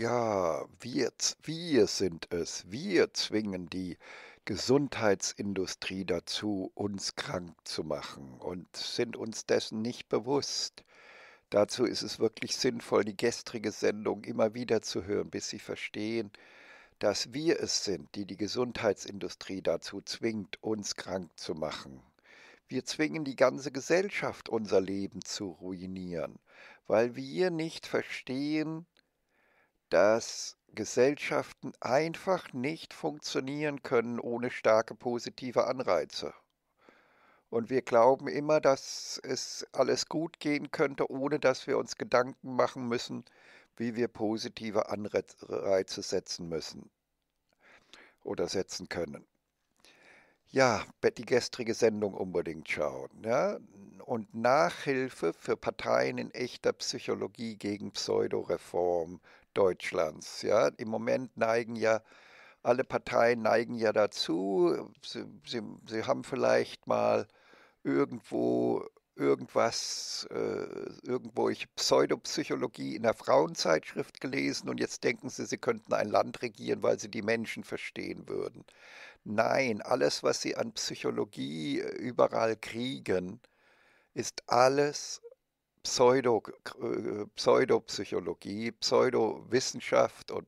Ja, wir, wir sind es. Wir zwingen die Gesundheitsindustrie dazu, uns krank zu machen und sind uns dessen nicht bewusst. Dazu ist es wirklich sinnvoll, die gestrige Sendung immer wieder zu hören, bis Sie verstehen, dass wir es sind, die die Gesundheitsindustrie dazu zwingt, uns krank zu machen. Wir zwingen die ganze Gesellschaft, unser Leben zu ruinieren, weil wir nicht verstehen, dass Gesellschaften einfach nicht funktionieren können ohne starke positive Anreize. Und wir glauben immer, dass es alles gut gehen könnte, ohne dass wir uns Gedanken machen müssen, wie wir positive Anreize setzen müssen oder setzen können. Ja, die gestrige Sendung unbedingt schauen. Ja? Und Nachhilfe für Parteien in echter Psychologie gegen Pseudoreform Deutschlands. Ja? Im Moment neigen ja alle Parteien neigen ja dazu. Sie, sie, sie haben vielleicht mal irgendwo irgendwas, äh, irgendwo ich Pseudopsychologie in der Frauenzeitschrift gelesen und jetzt denken sie, sie könnten ein Land regieren, weil sie die Menschen verstehen würden. Nein, alles, was sie an Psychologie äh, überall kriegen, ist alles Pseudo, äh, Pseudopsychologie, Pseudowissenschaft und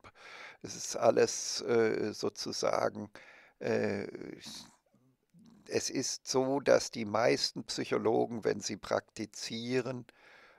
es ist alles äh, sozusagen, äh, es ist so, dass die meisten Psychologen, wenn sie praktizieren,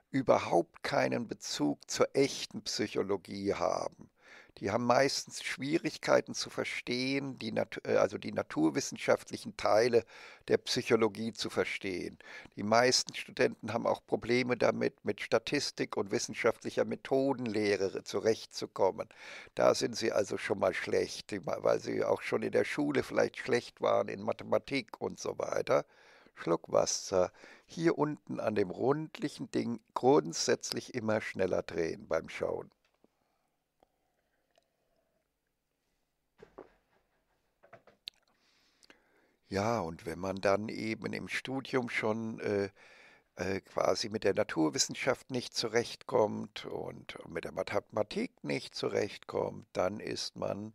überhaupt keinen Bezug zur echten Psychologie haben. Die haben meistens Schwierigkeiten zu verstehen, die äh, also die naturwissenschaftlichen Teile der Psychologie zu verstehen. Die meisten Studenten haben auch Probleme damit, mit Statistik und wissenschaftlicher Methodenlehre zurechtzukommen. Da sind sie also schon mal schlecht, weil sie auch schon in der Schule vielleicht schlecht waren in Mathematik und so weiter. Schluck Wasser. Hier unten an dem rundlichen Ding grundsätzlich immer schneller drehen beim Schauen. Ja, und wenn man dann eben im Studium schon äh, äh, quasi mit der Naturwissenschaft nicht zurechtkommt und mit der Mathematik nicht zurechtkommt, dann ist man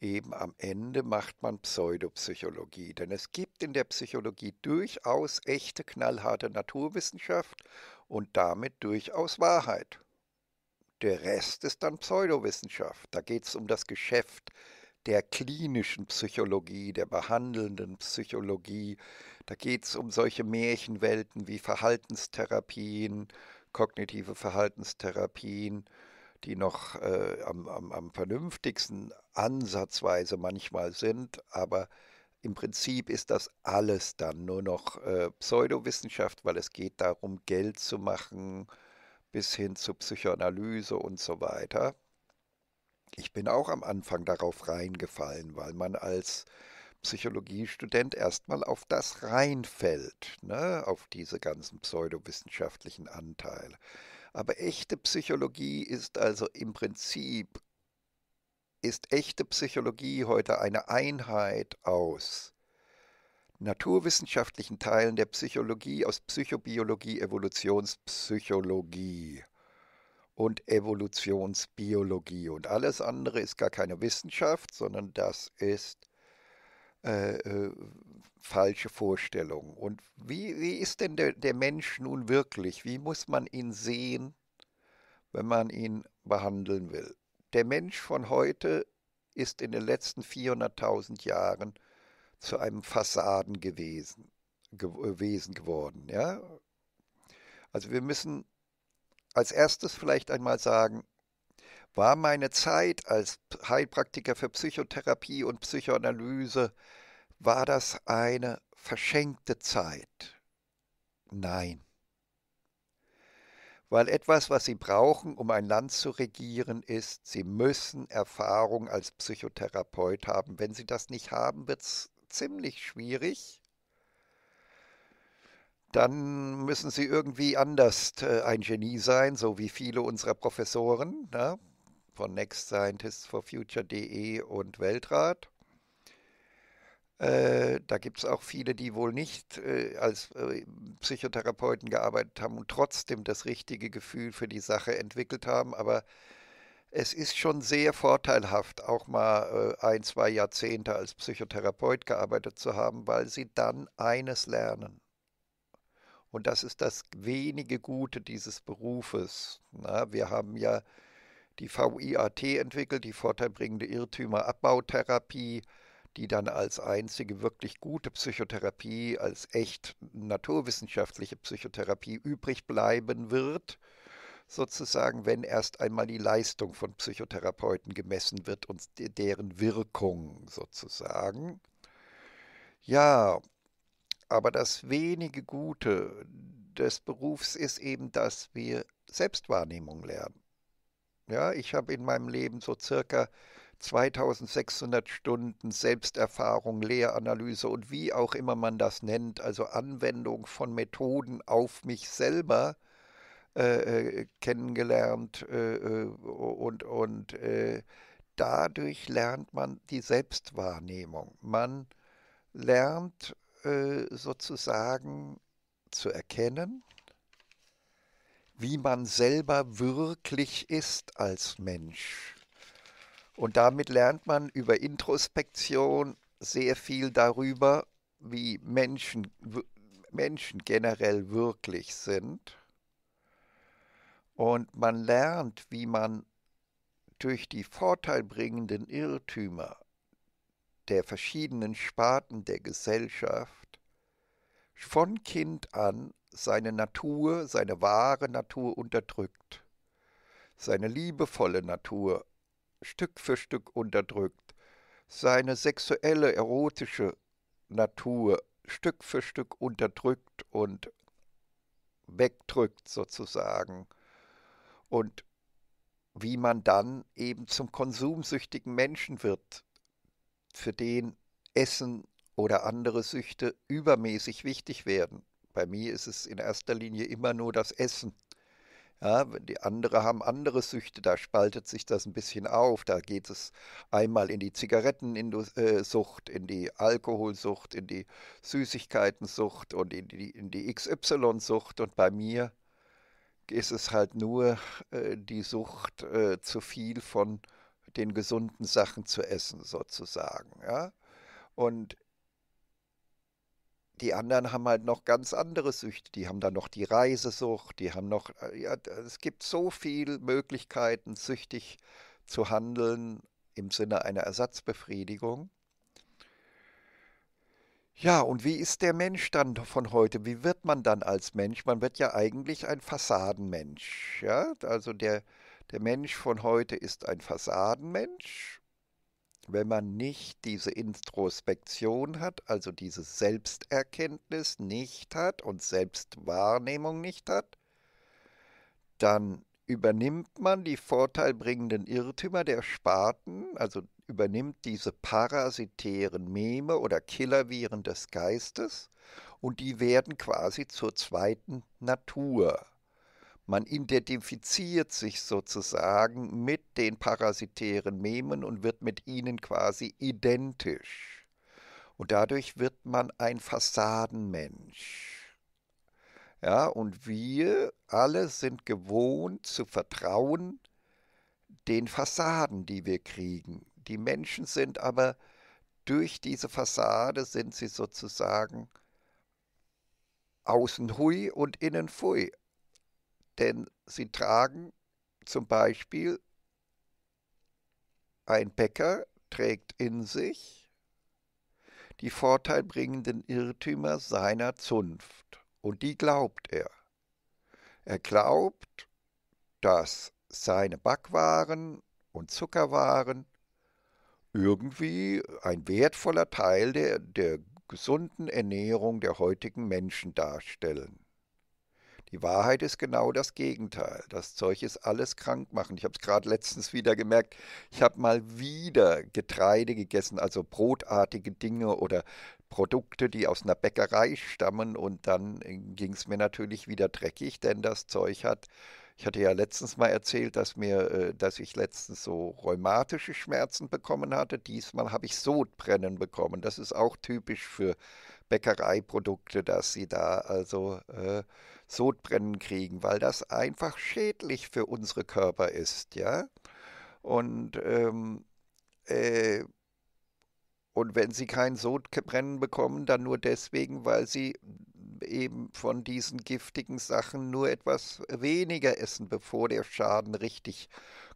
eben am Ende macht man Pseudopsychologie. Denn es gibt in der Psychologie durchaus echte, knallharte Naturwissenschaft und damit durchaus Wahrheit. Der Rest ist dann Pseudowissenschaft. Da geht es um das Geschäft der klinischen Psychologie, der behandelnden Psychologie. Da geht es um solche Märchenwelten wie Verhaltenstherapien, kognitive Verhaltenstherapien, die noch äh, am, am, am vernünftigsten ansatzweise manchmal sind, aber im Prinzip ist das alles dann nur noch äh, Pseudowissenschaft, weil es geht darum, Geld zu machen bis hin zu Psychoanalyse und so weiter. Ich bin auch am Anfang darauf reingefallen, weil man als Psychologiestudent erstmal auf das reinfällt, ne? auf diese ganzen pseudowissenschaftlichen Anteile. Aber echte Psychologie ist also im Prinzip, ist echte Psychologie heute eine Einheit aus naturwissenschaftlichen Teilen der Psychologie, aus Psychobiologie, Evolutionspsychologie und Evolutionsbiologie. Und alles andere ist gar keine Wissenschaft, sondern das ist äh, äh, falsche Vorstellung. Und wie, wie ist denn der, der Mensch nun wirklich? Wie muss man ihn sehen, wenn man ihn behandeln will? Der Mensch von heute ist in den letzten 400.000 Jahren zu einem Fassaden gewesen, gewesen äh, geworden. Ja? Also wir müssen als erstes vielleicht einmal sagen, war meine Zeit als Heilpraktiker für Psychotherapie und Psychoanalyse, war das eine verschenkte Zeit? Nein. Weil etwas, was Sie brauchen, um ein Land zu regieren, ist, Sie müssen Erfahrung als Psychotherapeut haben. Wenn Sie das nicht haben, wird es ziemlich schwierig dann müssen sie irgendwie anders äh, ein Genie sein, so wie viele unserer Professoren ne? von Next Scientists for Future.de und Weltrat. Äh, da gibt es auch viele, die wohl nicht äh, als äh, Psychotherapeuten gearbeitet haben und trotzdem das richtige Gefühl für die Sache entwickelt haben. Aber es ist schon sehr vorteilhaft, auch mal äh, ein, zwei Jahrzehnte als Psychotherapeut gearbeitet zu haben, weil sie dann eines lernen. Und das ist das wenige Gute dieses Berufes. Na, ne? wir haben ja die VIAT entwickelt, die vorteilbringende Irrtümerabbautherapie, die dann als einzige wirklich gute Psychotherapie, als echt naturwissenschaftliche Psychotherapie übrig bleiben wird, sozusagen, wenn erst einmal die Leistung von Psychotherapeuten gemessen wird und deren Wirkung sozusagen. Ja, aber das wenige Gute des Berufs ist eben, dass wir Selbstwahrnehmung lernen. Ja, ich habe in meinem Leben so circa 2600 Stunden Selbsterfahrung, Lehranalyse und wie auch immer man das nennt, also Anwendung von Methoden auf mich selber äh, äh kennengelernt äh, äh, und, und äh, dadurch lernt man die Selbstwahrnehmung. Man lernt äh, sozusagen zu erkennen, wie man selber wirklich ist als Mensch. Und damit lernt man über Introspektion sehr viel darüber, wie Menschen, Menschen generell wirklich sind. Und man lernt, wie man durch die vorteilbringenden Irrtümer der verschiedenen Sparten der Gesellschaft von Kind an seine Natur, seine wahre Natur unterdrückt, seine liebevolle Natur Stück für Stück unterdrückt, seine sexuelle, erotische Natur Stück für Stück unterdrückt und wegdrückt sozusagen. Und wie man dann eben zum konsumsüchtigen Menschen wird, für den Essen oder andere Süchte übermäßig wichtig werden. Bei mir ist es in erster Linie immer nur das Essen. Ja, die anderen haben andere Süchte, da spaltet sich das ein bisschen auf. Da geht es einmal in die Zigarettensucht, äh, in die Alkoholsucht, in die Süßigkeitensucht und in die, in die XY-Sucht. Und bei mir ist es halt nur äh, die Sucht äh, zu viel von den gesunden Sachen zu essen, sozusagen. Ja? Und die anderen haben halt noch ganz andere Süchte. Die haben dann noch die Reisesucht, die haben noch, äh, ja, es gibt so viele Möglichkeiten, süchtig zu handeln im Sinne einer Ersatzbefriedigung. Ja, und wie ist der Mensch dann von heute? Wie wird man dann als Mensch? Man wird ja eigentlich ein Fassadenmensch. Ja? Also der, der Mensch von heute ist ein Fassadenmensch. Wenn man nicht diese Introspektion hat, also diese Selbsterkenntnis nicht hat und Selbstwahrnehmung nicht hat, dann übernimmt man die vorteilbringenden Irrtümer der Spaten, also übernimmt diese parasitären Meme oder Killerviren des Geistes und die werden quasi zur zweiten Natur. Man identifiziert sich sozusagen mit den parasitären Memen und wird mit ihnen quasi identisch. Und dadurch wird man ein Fassadenmensch. Ja, und wir alle sind gewohnt zu vertrauen den Fassaden, die wir kriegen. Die Menschen sind aber durch diese Fassade sind sie sozusagen außen hui und innen fui denn sie tragen zum Beispiel, ein Bäcker trägt in sich die vorteilbringenden Irrtümer seiner Zunft und die glaubt er. Er glaubt, dass seine Backwaren und Zuckerwaren irgendwie ein wertvoller Teil der, der gesunden Ernährung der heutigen Menschen darstellen. Die Wahrheit ist genau das Gegenteil. Das Zeug ist alles krank machen. Ich habe es gerade letztens wieder gemerkt. Ich habe mal wieder Getreide gegessen, also brotartige Dinge oder Produkte, die aus einer Bäckerei stammen. Und dann äh, ging es mir natürlich wieder dreckig, denn das Zeug hat ich hatte ja letztens mal erzählt, dass mir, äh, dass ich letztens so rheumatische Schmerzen bekommen hatte. Diesmal habe ich Sodbrennen bekommen. Das ist auch typisch für Bäckereiprodukte, dass sie da also äh, Sodbrennen kriegen, weil das einfach schädlich für unsere Körper ist, ja. Und, ähm, äh, und wenn sie kein Sodbrennen bekommen, dann nur deswegen, weil sie eben von diesen giftigen Sachen nur etwas weniger essen, bevor der Schaden richtig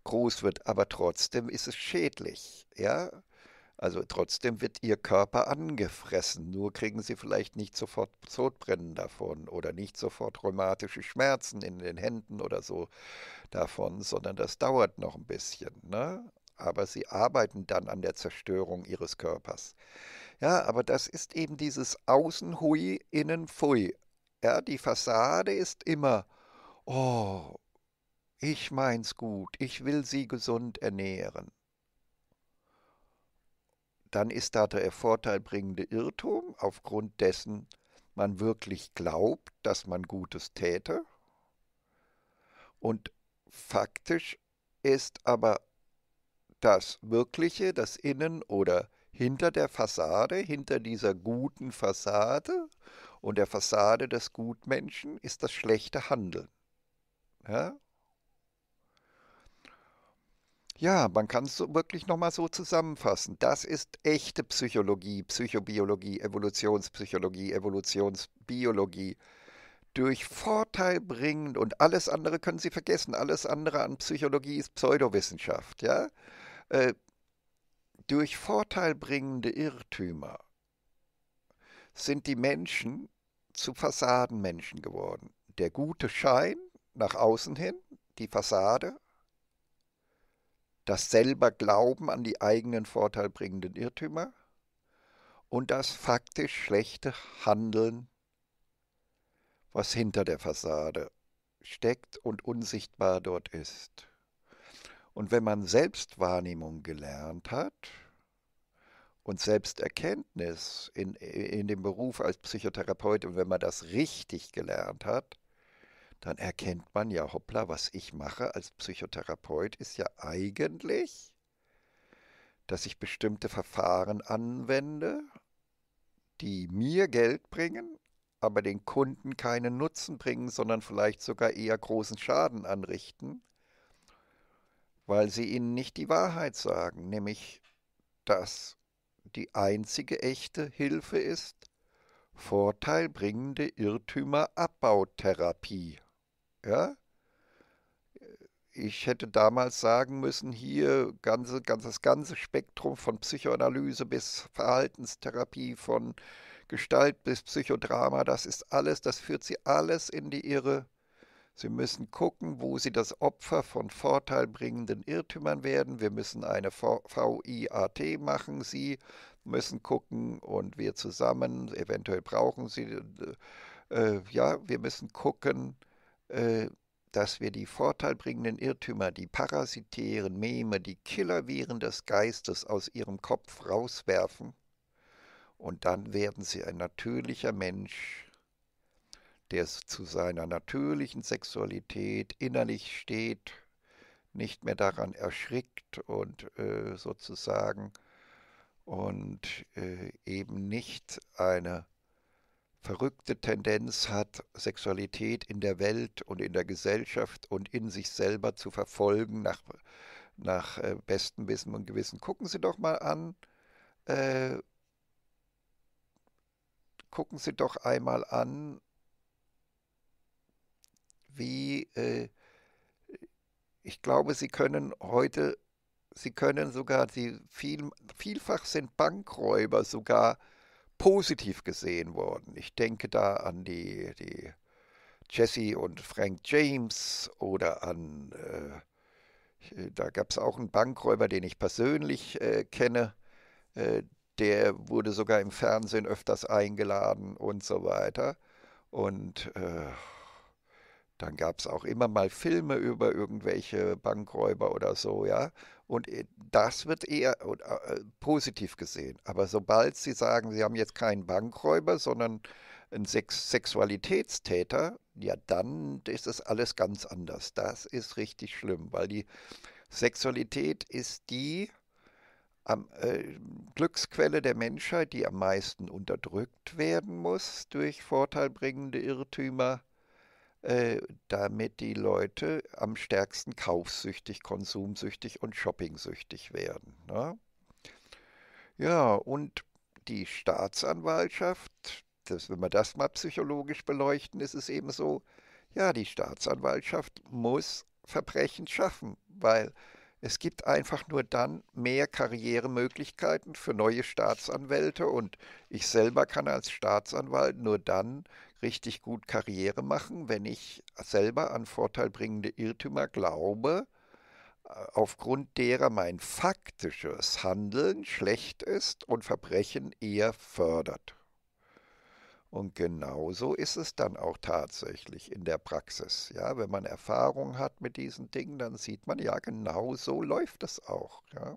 groß wird. Aber trotzdem ist es schädlich, ja. Also trotzdem wird ihr Körper angefressen, nur kriegen sie vielleicht nicht sofort Zotbrennen davon oder nicht sofort rheumatische Schmerzen in den Händen oder so davon, sondern das dauert noch ein bisschen. Ne? aber sie arbeiten dann an der Zerstörung ihres Körpers. Ja, aber das ist eben dieses Außenhui, Innenpfui. Ja, die Fassade ist immer, oh, ich mein's gut, ich will sie gesund ernähren dann ist da der vorteilbringende Irrtum, aufgrund dessen man wirklich glaubt, dass man Gutes täte. Und faktisch ist aber das Wirkliche, das Innen oder hinter der Fassade, hinter dieser guten Fassade und der Fassade des Gutmenschen ist das schlechte Handeln. Ja? Ja, man kann es so wirklich nochmal so zusammenfassen. Das ist echte Psychologie, Psychobiologie, Evolutionspsychologie, Evolutionsbiologie. Durch Vorteil bringen und alles andere können Sie vergessen. Alles andere an Psychologie ist Pseudowissenschaft. Ja? Äh, durch vorteilbringende Irrtümer sind die Menschen zu Fassadenmenschen geworden. Der gute Schein nach außen hin, die Fassade, das selber Glauben an die eigenen vorteilbringenden Irrtümer und das faktisch schlechte Handeln, was hinter der Fassade steckt und unsichtbar dort ist. Und wenn man Selbstwahrnehmung gelernt hat und Selbsterkenntnis in, in dem Beruf als Psychotherapeut, und wenn man das richtig gelernt hat, dann erkennt man ja, hoppla, was ich mache als Psychotherapeut ist ja eigentlich, dass ich bestimmte Verfahren anwende, die mir Geld bringen, aber den Kunden keinen Nutzen bringen, sondern vielleicht sogar eher großen Schaden anrichten, weil sie ihnen nicht die Wahrheit sagen, nämlich dass die einzige echte Hilfe ist vorteilbringende Irrtümerabbau-Therapie. Ja? Ich hätte damals sagen müssen, hier ganze, ganzes, ganze Spektrum von Psychoanalyse bis Verhaltenstherapie, von Gestalt bis Psychodrama, das ist alles, das führt sie alles in die Irre. Sie müssen gucken, wo sie das Opfer von vorteilbringenden Irrtümern werden. Wir müssen eine VIAT machen, sie müssen gucken und wir zusammen, eventuell brauchen sie, äh, ja, wir müssen gucken, äh, dass wir die vorteilbringenden Irrtümer, die parasitären Meme, die Killerviren des Geistes aus ihrem Kopf rauswerfen und dann werden sie ein natürlicher Mensch, der zu seiner natürlichen Sexualität innerlich steht, nicht mehr daran erschrickt und äh, sozusagen und äh, eben nicht eine verrückte Tendenz hat, Sexualität in der Welt und in der Gesellschaft und in sich selber zu verfolgen nach, nach äh, bestem Wissen und Gewissen. Gucken Sie doch mal an, äh, gucken Sie doch einmal an, wie, äh, ich glaube, Sie können heute, Sie können sogar, Sie viel, vielfach sind Bankräuber sogar positiv gesehen worden. Ich denke da an die, die Jesse und Frank James oder an, äh, da gab es auch einen Bankräuber, den ich persönlich äh, kenne, äh, der wurde sogar im Fernsehen öfters eingeladen und so weiter. Und äh, dann gab es auch immer mal Filme über irgendwelche Bankräuber oder so, ja. Und äh, das wird eher äh, positiv gesehen. Aber sobald Sie sagen, Sie haben jetzt keinen Bankräuber, sondern einen Sex Sexualitätstäter, ja, dann ist das alles ganz anders. Das ist richtig schlimm, weil die Sexualität ist die am, äh, Glücksquelle der Menschheit, die am meisten unterdrückt werden muss durch vorteilbringende Irrtümer äh, damit die Leute am stärksten kaufsüchtig, konsumsüchtig und shoppingsüchtig werden. Ne? Ja, und die Staatsanwaltschaft, das, wenn wir das mal psychologisch beleuchten, ist es eben so, ja, die Staatsanwaltschaft muss Verbrechen schaffen, weil es gibt einfach nur dann mehr Karrieremöglichkeiten für neue Staatsanwälte und ich selber kann als Staatsanwalt nur dann richtig gut Karriere machen, wenn ich selber an vorteilbringende Irrtümer glaube, äh, aufgrund derer mein faktisches Handeln schlecht ist und Verbrechen eher fördert. Und genauso ist es dann auch tatsächlich in der Praxis. Ja, wenn man Erfahrung hat mit diesen Dingen, dann sieht man, ja, genau so läuft es auch. Ja.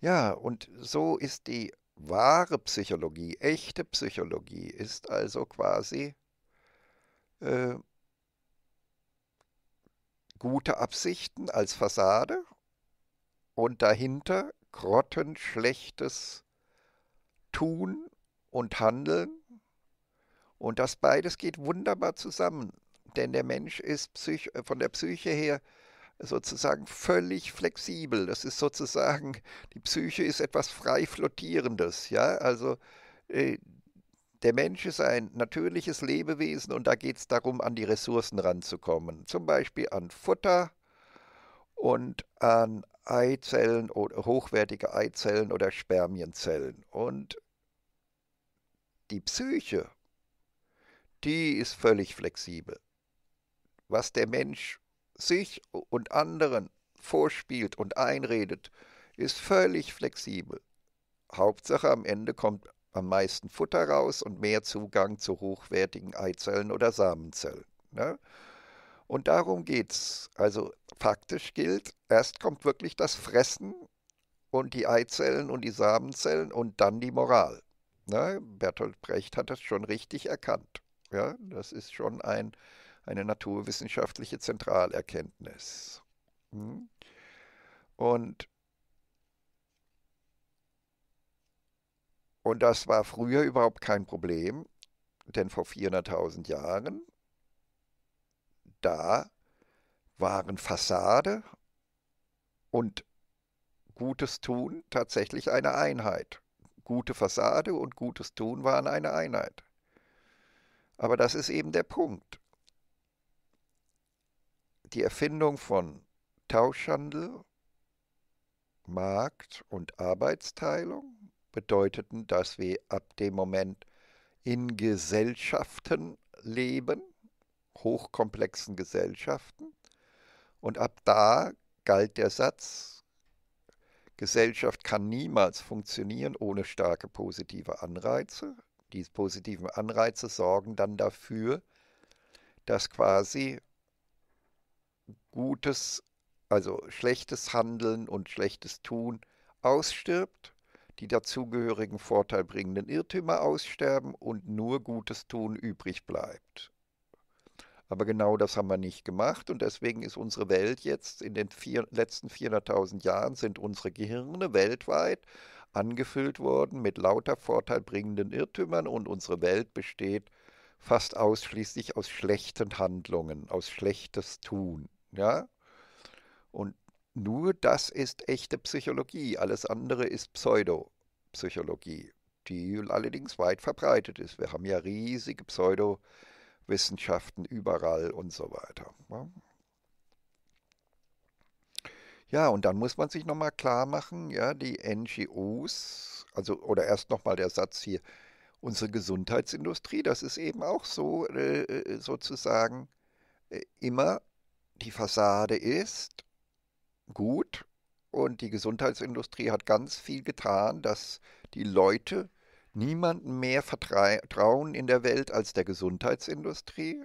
ja, und so ist die wahre Psychologie, echte Psychologie ist also quasi äh, gute Absichten als Fassade und dahinter grottenschlechtes Tun und Handeln. Und das beides geht wunderbar zusammen, denn der Mensch ist von der Psyche her sozusagen völlig flexibel. Das ist sozusagen, die Psyche ist etwas frei flottierendes. Ja? Also äh, der Mensch ist ein natürliches Lebewesen und da geht es darum, an die Ressourcen ranzukommen. Zum Beispiel an Futter und an Eizellen oder hochwertige Eizellen oder Spermienzellen. Und die Psyche, die ist völlig flexibel. Was der Mensch sich und anderen vorspielt und einredet, ist völlig flexibel. Hauptsache am Ende kommt am meisten Futter raus und mehr Zugang zu hochwertigen Eizellen oder Samenzellen. Ne? Und darum geht es. Also faktisch gilt, erst kommt wirklich das Fressen und die Eizellen und die Samenzellen und dann die Moral. Ne? Bertolt Brecht hat das schon richtig erkannt. Ja? Das ist schon ein eine naturwissenschaftliche Zentralerkenntnis. Hm? Und, und das war früher überhaupt kein Problem, denn vor 400.000 Jahren, da waren Fassade und gutes Tun tatsächlich eine Einheit. Gute Fassade und gutes Tun waren eine Einheit. Aber das ist eben der Punkt die Erfindung von Tauschhandel, Markt und Arbeitsteilung bedeuteten, dass wir ab dem Moment in Gesellschaften leben, hochkomplexen Gesellschaften. Und ab da galt der Satz, Gesellschaft kann niemals funktionieren ohne starke positive Anreize. Diese positiven Anreize sorgen dann dafür, dass quasi gutes, also schlechtes Handeln und schlechtes Tun ausstirbt, die dazugehörigen vorteilbringenden Irrtümer aussterben und nur gutes Tun übrig bleibt. Aber genau das haben wir nicht gemacht und deswegen ist unsere Welt jetzt in den vier, letzten 400.000 Jahren sind unsere Gehirne weltweit angefüllt worden mit lauter vorteilbringenden Irrtümern und unsere Welt besteht fast ausschließlich aus schlechten Handlungen, aus schlechtes Tun. Ja? Und nur das ist echte Psychologie, alles andere ist Pseudopsychologie, die allerdings weit verbreitet ist. Wir haben ja riesige Pseudowissenschaften überall und so weiter. Ja? Ne? Ja, und dann muss man sich nochmal klar machen, ja, die NGOs, also oder erst nochmal der Satz hier, unsere Gesundheitsindustrie, das ist eben auch so äh, äh sozusagen äh, immer die Fassade ist gut und die Gesundheitsindustrie hat ganz viel getan, dass die Leute niemandem mehr vertrauen in der Welt als der Gesundheitsindustrie.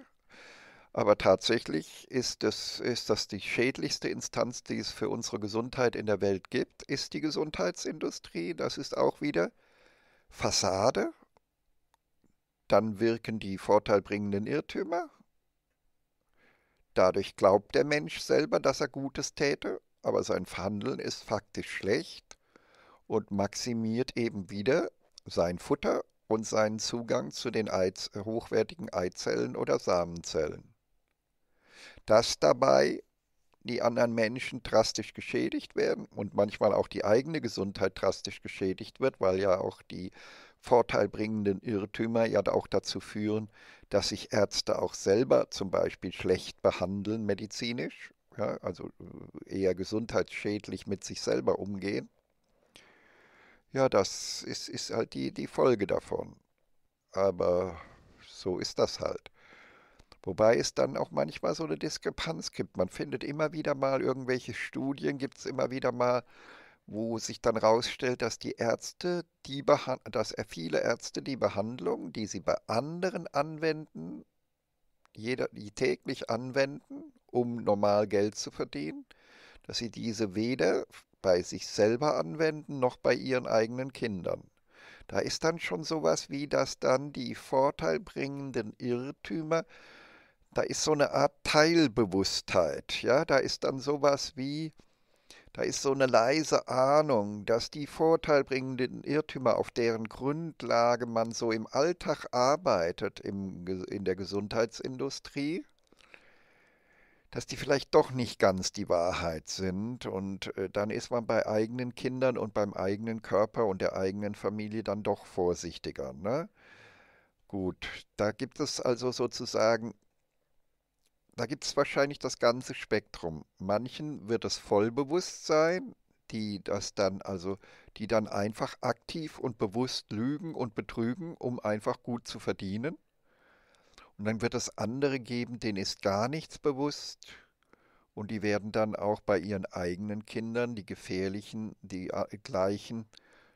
Aber tatsächlich ist das, ist das die schädlichste Instanz, die es für unsere Gesundheit in der Welt gibt, ist die Gesundheitsindustrie. Das ist auch wieder Fassade. Dann wirken die vorteilbringenden Irrtümer Dadurch glaubt der Mensch selber, dass er Gutes täte, aber sein Handeln ist faktisch schlecht und maximiert eben wieder sein Futter und seinen Zugang zu den Eiz hochwertigen Eizellen oder Samenzellen. Dass dabei die anderen Menschen drastisch geschädigt werden und manchmal auch die eigene Gesundheit drastisch geschädigt wird, weil ja auch die vorteilbringenden Irrtümer ja auch dazu führen, dass sich Ärzte auch selber zum Beispiel schlecht behandeln medizinisch, ja, also äh, eher gesundheitsschädlich mit sich selber umgehen. Ja, das ist, ist halt die, die Folge davon. Aber so ist das halt. Wobei es dann auch manchmal so eine Diskrepanz gibt. Man findet immer wieder mal irgendwelche Studien, gibt es immer wieder mal wo sich dann herausstellt, dass die Ärzte, die dass viele Ärzte die Behandlung, die sie bei anderen anwenden, jeder, die täglich anwenden, um normal Geld zu verdienen, dass sie diese weder bei sich selber anwenden noch bei ihren eigenen Kindern. Da ist dann schon sowas wie, dass dann die vorteilbringenden Irrtümer, da ist so eine Art Teilbewusstheit, ja, da ist dann sowas wie, da ist so eine leise Ahnung, dass die vorteilbringenden Irrtümer, auf deren Grundlage man so im Alltag arbeitet, im, in der Gesundheitsindustrie, dass die vielleicht doch nicht ganz die Wahrheit sind. Und äh, dann ist man bei eigenen Kindern und beim eigenen Körper und der eigenen Familie dann doch vorsichtiger. Ne? Gut, da gibt es also sozusagen da gibt es wahrscheinlich das ganze Spektrum. Manchen wird es voll bewusst sein, die das dann also, die dann einfach aktiv und bewusst lügen und betrügen, um einfach gut zu verdienen. Und dann wird es andere geben, denen ist gar nichts bewusst. Und die werden dann auch bei ihren eigenen Kindern die gefährlichen, die äh, gleichen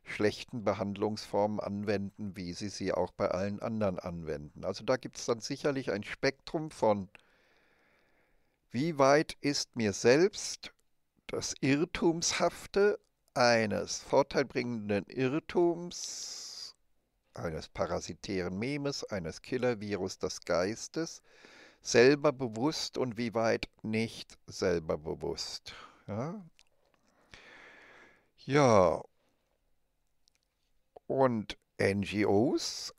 schlechten Behandlungsformen anwenden, wie sie sie auch bei allen anderen anwenden. Also da gibt es dann sicherlich ein Spektrum von wie weit ist mir selbst das Irrtumshafte eines vorteilbringenden Irrtums, eines parasitären Memes, eines Killervirus des Geistes, selber bewusst und wie weit nicht selber bewusst. Ja, ja. und NGOs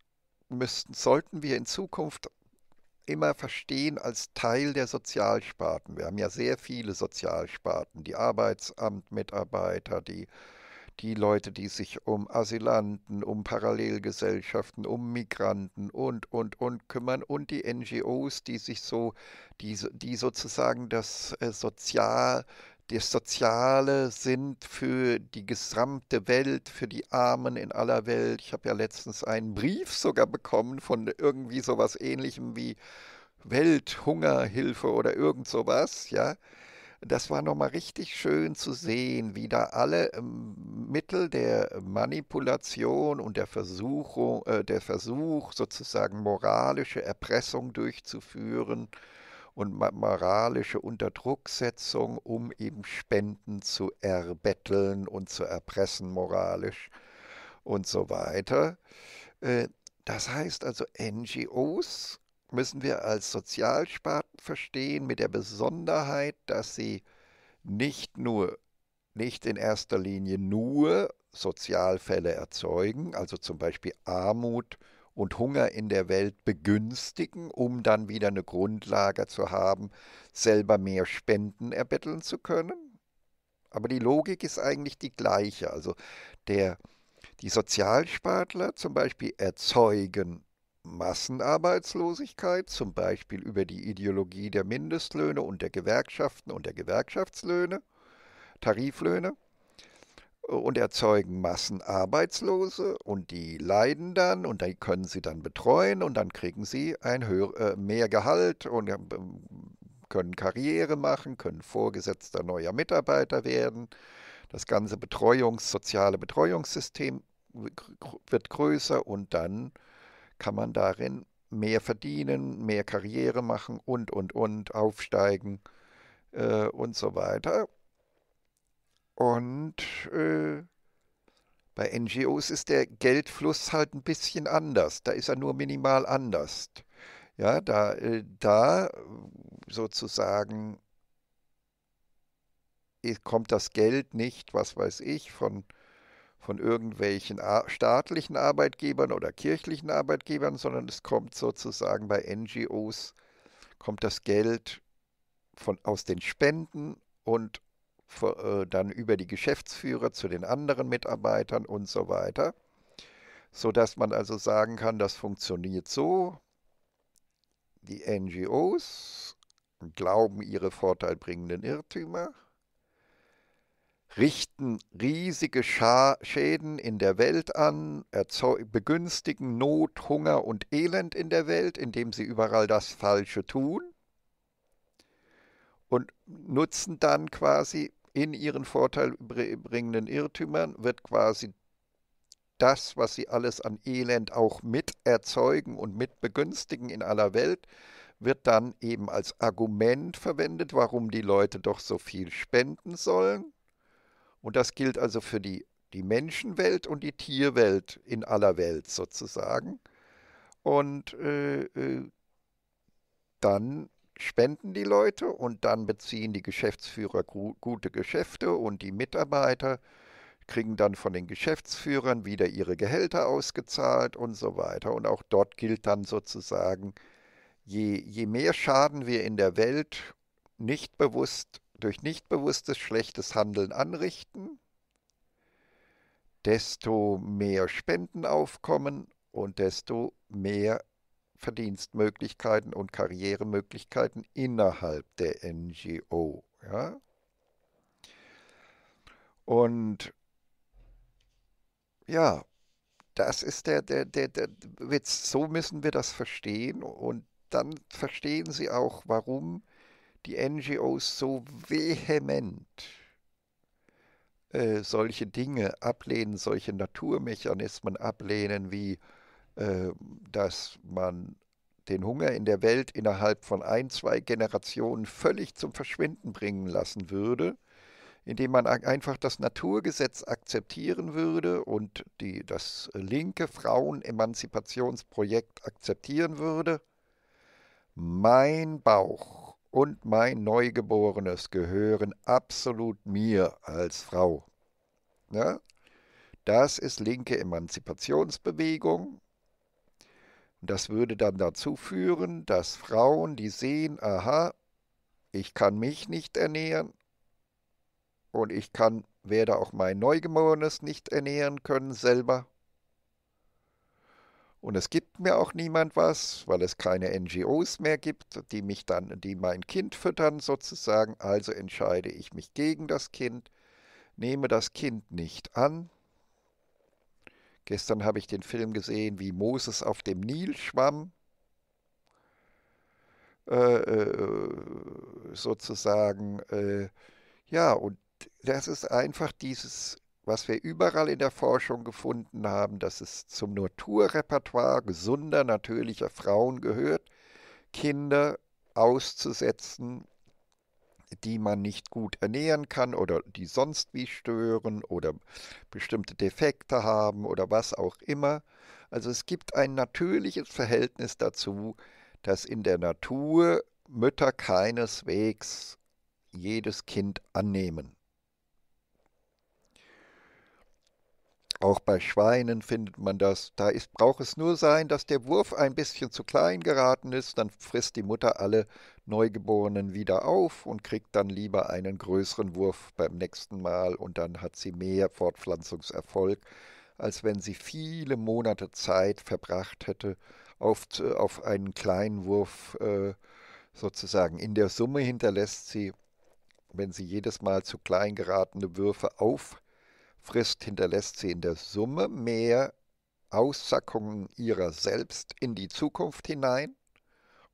müssten, sollten wir in Zukunft immer verstehen als Teil der Sozialsparten. Wir haben ja sehr viele Sozialsparten, die Arbeitsamtmitarbeiter, die, die Leute, die sich um Asylanten, um Parallelgesellschaften, um Migranten und, und, und kümmern und die NGOs, die sich so, die, die sozusagen das äh, Sozial, der soziale sind für die gesamte Welt, für die Armen in aller Welt. Ich habe ja letztens einen Brief sogar bekommen von irgendwie sowas ähnlichem wie Welthungerhilfe oder irgend sowas, ja. Das war nochmal richtig schön zu sehen, wie da alle ähm, Mittel der Manipulation und der Versuchung, äh, der Versuch, sozusagen moralische Erpressung durchzuführen, und moralische Unterdrucksetzung, um eben Spenden zu erbetteln und zu erpressen moralisch und so weiter. Äh, das heißt also, NGOs müssen wir als Sozialsparten verstehen, mit der Besonderheit, dass sie nicht nur, nicht in erster Linie nur Sozialfälle erzeugen, also zum Beispiel Armut, und Hunger in der Welt begünstigen, um dann wieder eine Grundlage zu haben, selber mehr Spenden erbetteln zu können? Aber die Logik ist eigentlich die gleiche. Also der, die Sozialspartler zum Beispiel erzeugen Massenarbeitslosigkeit, zum Beispiel über die Ideologie der Mindestlöhne und der Gewerkschaften und der Gewerkschaftslöhne, Tariflöhne und erzeugen Massenarbeitslose und die leiden dann und die können sie dann betreuen und dann kriegen sie ein höher, äh, mehr Gehalt und können Karriere machen, können vorgesetzter neuer Mitarbeiter werden. Das ganze Betreuungs-, soziale Betreuungssystem wird größer und dann kann man darin mehr verdienen, mehr Karriere machen und, und, und, aufsteigen äh, und so weiter. Und äh, bei NGOs ist der Geldfluss halt ein bisschen anders. Da ist er nur minimal anders. Ja, da, äh, da sozusagen kommt das Geld nicht, was weiß ich, von, von irgendwelchen staatlichen Arbeitgebern oder kirchlichen Arbeitgebern, sondern es kommt sozusagen bei NGOs, kommt das Geld von, aus den Spenden und äh, dann über die Geschäftsführer zu den anderen Mitarbeitern und so weiter, sodass man also sagen kann, das funktioniert so. Die NGOs glauben ihre vorteilbringenden Irrtümer, richten riesige Scha Schäden in der Welt an, begünstigen Not, Hunger und Elend in der Welt, indem sie überall das Falsche tun und nutzen dann quasi in ihren Vorteil bringenden Irrtümern wird quasi das, was sie alles an Elend auch mit erzeugen und mit begünstigen in aller Welt, wird dann eben als Argument verwendet, warum die Leute doch so viel spenden sollen. Und das gilt also für die, die Menschenwelt und die Tierwelt in aller Welt sozusagen. Und äh, äh dann spenden die Leute und dann beziehen die Geschäftsführer gute Geschäfte und die Mitarbeiter kriegen dann von den Geschäftsführern wieder ihre Gehälter ausgezahlt und so weiter. Und auch dort gilt dann sozusagen, je, je mehr Schaden wir in der Welt nicht bewusst durch nicht bewusstes schlechtes Handeln anrichten, desto mehr Spenden aufkommen und desto mehr Verdienstmöglichkeiten und Karrieremöglichkeiten innerhalb der NGO. Ja? Und ja, das ist der, der, der, der Witz. So müssen wir das verstehen und dann verstehen Sie auch, warum die NGOs so vehement äh, solche Dinge ablehnen, solche Naturmechanismen ablehnen wie äh, dass man den Hunger in der Welt innerhalb von ein, zwei Generationen völlig zum Verschwinden bringen lassen würde, indem man einfach das Naturgesetz akzeptieren würde und die, das linke Frauenemanzipationsprojekt akzeptieren würde. Mein Bauch und mein Neugeborenes gehören absolut mir als Frau. Ja? Das ist linke Emanzipationsbewegung, das würde dann dazu führen, dass Frauen, die sehen, aha, ich kann mich nicht ernähren und ich kann, werde auch mein Neugeborenes nicht ernähren können selber. Und es gibt mir auch niemand was, weil es keine NGOs mehr gibt, die mich dann, die mein Kind füttern sozusagen. Also entscheide ich mich gegen das Kind, nehme das Kind nicht an Gestern habe ich den Film gesehen, wie Moses auf dem Nil schwamm, äh, äh, sozusagen. Äh, ja, und das ist einfach dieses, was wir überall in der Forschung gefunden haben, dass es zum Naturrepertoire gesunder, natürlicher Frauen gehört, Kinder auszusetzen die man nicht gut ernähren kann oder die sonst wie stören oder bestimmte Defekte haben oder was auch immer. Also es gibt ein natürliches Verhältnis dazu, dass in der Natur Mütter keineswegs jedes Kind annehmen. Auch bei Schweinen findet man das. Da ist, braucht es nur sein, dass der Wurf ein bisschen zu klein geraten ist, dann frisst die Mutter alle Neugeborenen wieder auf und kriegt dann lieber einen größeren Wurf beim nächsten Mal und dann hat sie mehr Fortpflanzungserfolg, als wenn sie viele Monate Zeit verbracht hätte auf, auf einen kleinen Wurf äh, sozusagen. In der Summe hinterlässt sie, wenn sie jedes Mal zu klein geratene Würfe auf Frist hinterlässt sie in der Summe mehr Aussackungen ihrer selbst in die Zukunft hinein.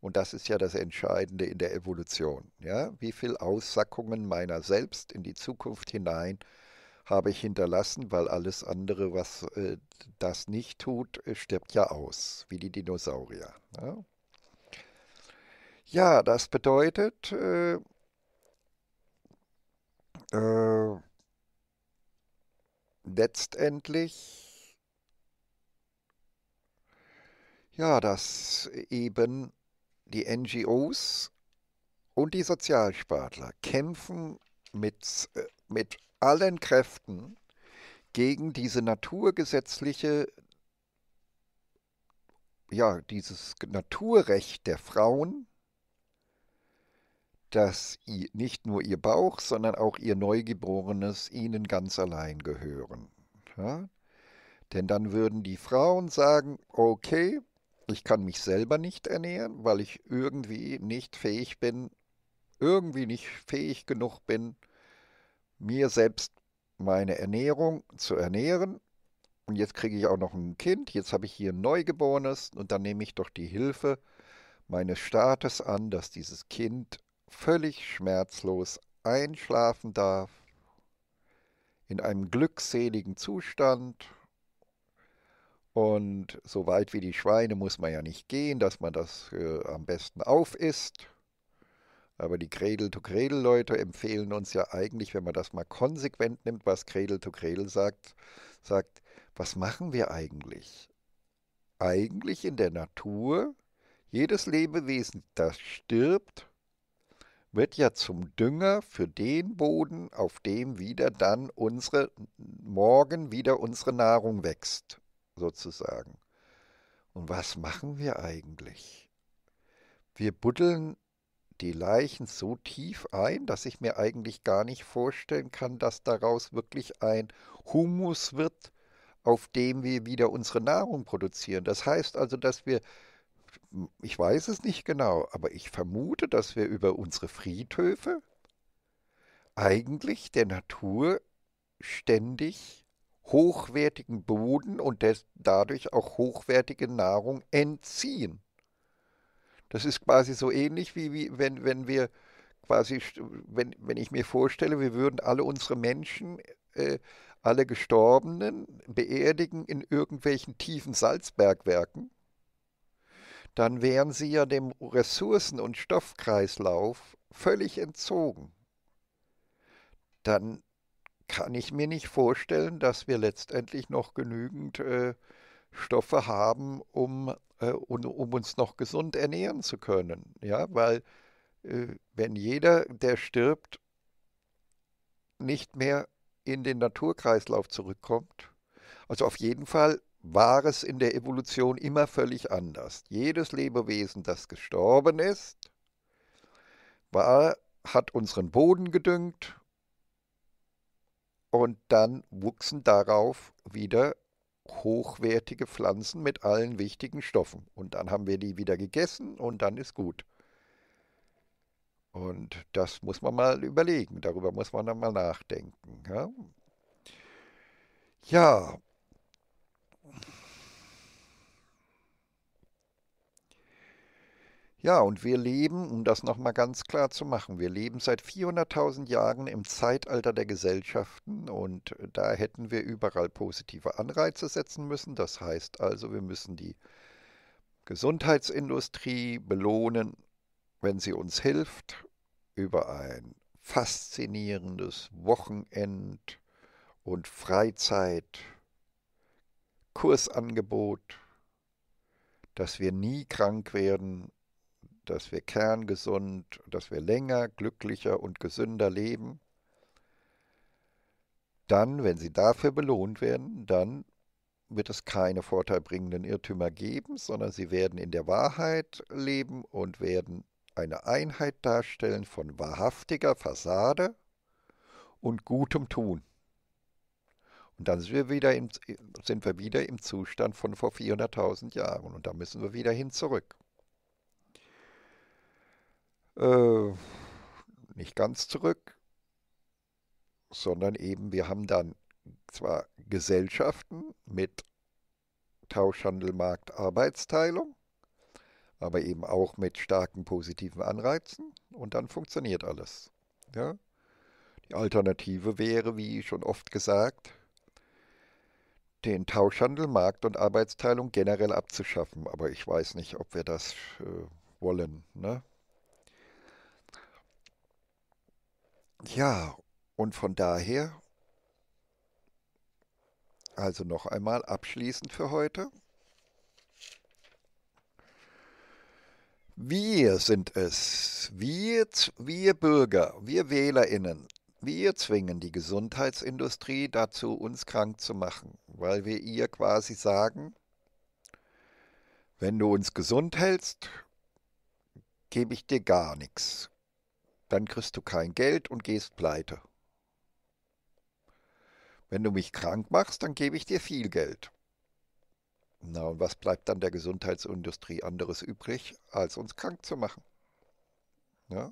Und das ist ja das Entscheidende in der Evolution. Ja? Wie viele Aussackungen meiner selbst in die Zukunft hinein habe ich hinterlassen, weil alles andere, was äh, das nicht tut, äh, stirbt ja aus, wie die Dinosaurier. Ja, ja das bedeutet, äh, äh letztendlich ja, dass eben die NGOs und die Sozialspartler kämpfen mit, äh, mit allen Kräften gegen diese naturgesetzliche, ja, dieses Naturrecht der Frauen dass nicht nur ihr Bauch, sondern auch ihr Neugeborenes ihnen ganz allein gehören. Ja? Denn dann würden die Frauen sagen, okay, ich kann mich selber nicht ernähren, weil ich irgendwie nicht fähig bin, irgendwie nicht fähig genug bin, mir selbst meine Ernährung zu ernähren. Und jetzt kriege ich auch noch ein Kind, jetzt habe ich hier ein Neugeborenes und dann nehme ich doch die Hilfe meines Staates an, dass dieses Kind völlig schmerzlos einschlafen darf, in einem glückseligen Zustand. Und so weit wie die Schweine muss man ja nicht gehen, dass man das äh, am besten aufisst. Aber die Cradle-to-Cradle-Leute empfehlen uns ja eigentlich, wenn man das mal konsequent nimmt, was Cradle-to-Cradle sagt, sagt, was machen wir eigentlich? Eigentlich in der Natur, jedes Lebewesen, das stirbt, wird ja zum Dünger für den Boden, auf dem wieder dann unsere, morgen wieder unsere Nahrung wächst, sozusagen. Und was machen wir eigentlich? Wir buddeln die Leichen so tief ein, dass ich mir eigentlich gar nicht vorstellen kann, dass daraus wirklich ein Humus wird, auf dem wir wieder unsere Nahrung produzieren. Das heißt also, dass wir ich weiß es nicht genau, aber ich vermute, dass wir über unsere Friedhöfe eigentlich der Natur ständig hochwertigen Boden und des, dadurch auch hochwertige Nahrung entziehen. Das ist quasi so ähnlich wie, wie wenn, wenn wir quasi, wenn, wenn ich mir vorstelle, wir würden alle unsere Menschen, äh, alle Gestorbenen beerdigen in irgendwelchen tiefen Salzbergwerken dann wären sie ja dem Ressourcen- und Stoffkreislauf völlig entzogen. Dann kann ich mir nicht vorstellen, dass wir letztendlich noch genügend äh, Stoffe haben, um, äh, um, um, uns noch gesund ernähren zu können. Ja, weil äh, wenn jeder, der stirbt, nicht mehr in den Naturkreislauf zurückkommt, also auf jeden Fall war es in der Evolution immer völlig anders. Jedes Lebewesen, das gestorben ist, war, hat unseren Boden gedüngt und dann wuchsen darauf wieder hochwertige Pflanzen mit allen wichtigen Stoffen. Und dann haben wir die wieder gegessen und dann ist gut. Und das muss man mal überlegen, darüber muss man dann mal nachdenken. Ja, ja Ja, und wir leben, um das nochmal ganz klar zu machen, wir leben seit 400.000 Jahren im Zeitalter der Gesellschaften und äh, da hätten wir überall positive Anreize setzen müssen. Das heißt also, wir müssen die Gesundheitsindustrie belohnen, wenn sie uns hilft, über ein faszinierendes Wochenend und Freizeit, Kursangebot, dass wir nie krank werden dass wir kerngesund, dass wir länger, glücklicher und gesünder leben, dann, wenn sie dafür belohnt werden, dann wird es keine vorteilbringenden Irrtümer geben, sondern sie werden in der Wahrheit leben und werden eine Einheit darstellen von wahrhaftiger Fassade und gutem Tun. Und dann sind wir, wieder im, sind wir wieder im Zustand von vor 400.000 Jahren und da müssen wir wieder hin zurück. Äh, nicht ganz zurück, sondern eben wir haben dann zwar Gesellschaften mit Tauschhandel, Markt, Arbeitsteilung, aber eben auch mit starken positiven Anreizen und dann funktioniert alles. Ja? Die Alternative wäre, wie schon oft gesagt, den Tauschhandel, Markt und Arbeitsteilung generell abzuschaffen, aber ich weiß nicht, ob wir das äh, wollen. Ne? Ja, und von daher, also noch einmal abschließend für heute. Wir sind es, wir, wir Bürger, wir Wählerinnen, wir zwingen die Gesundheitsindustrie dazu, uns krank zu machen, weil wir ihr quasi sagen, wenn du uns gesund hältst, gebe ich dir gar nichts dann kriegst du kein Geld und gehst pleite. Wenn du mich krank machst, dann gebe ich dir viel Geld. Na, und was bleibt dann der Gesundheitsindustrie anderes übrig, als uns krank zu machen? Ja?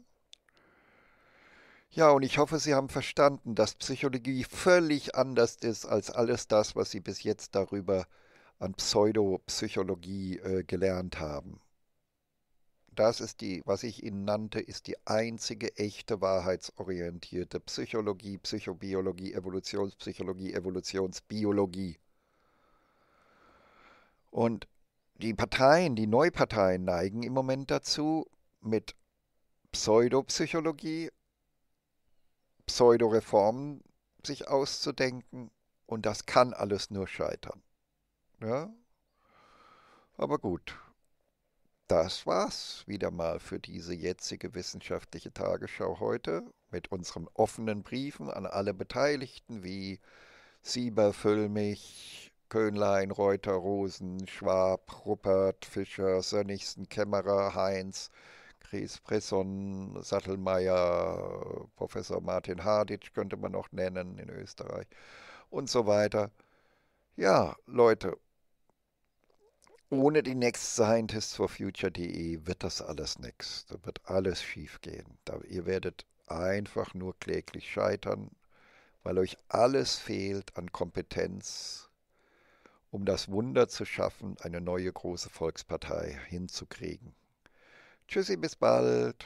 Ja, und ich hoffe, Sie haben verstanden, dass Psychologie völlig anders ist als alles das, was Sie bis jetzt darüber an Pseudopsychologie äh, gelernt haben. Das ist die, was ich Ihnen nannte, ist die einzige echte wahrheitsorientierte Psychologie, Psychobiologie, Evolutionspsychologie, Evolutionsbiologie. Und die Parteien, die Neuparteien neigen im Moment dazu, mit Pseudopsychologie, Pseudoreformen sich auszudenken. Und das kann alles nur scheitern. Ja? Aber gut, das war's wieder mal für diese jetzige wissenschaftliche Tagesschau heute mit unseren offenen Briefen an alle Beteiligten wie Sieber, Füllmich, Könlein, Reuter, Rosen, Schwab, Ruppert, Fischer, Sönnigsen, Kämmerer, Heinz, Chris Presson, Sattelmeier, Professor Martin Harditsch könnte man noch nennen in Österreich und so weiter. Ja, Leute, ohne die Next Scientists for Future.de wird das alles nichts. Da wird alles schiefgehen. Da, ihr werdet einfach nur kläglich scheitern, weil euch alles fehlt an Kompetenz, um das Wunder zu schaffen, eine neue große Volkspartei hinzukriegen. Tschüssi, bis bald.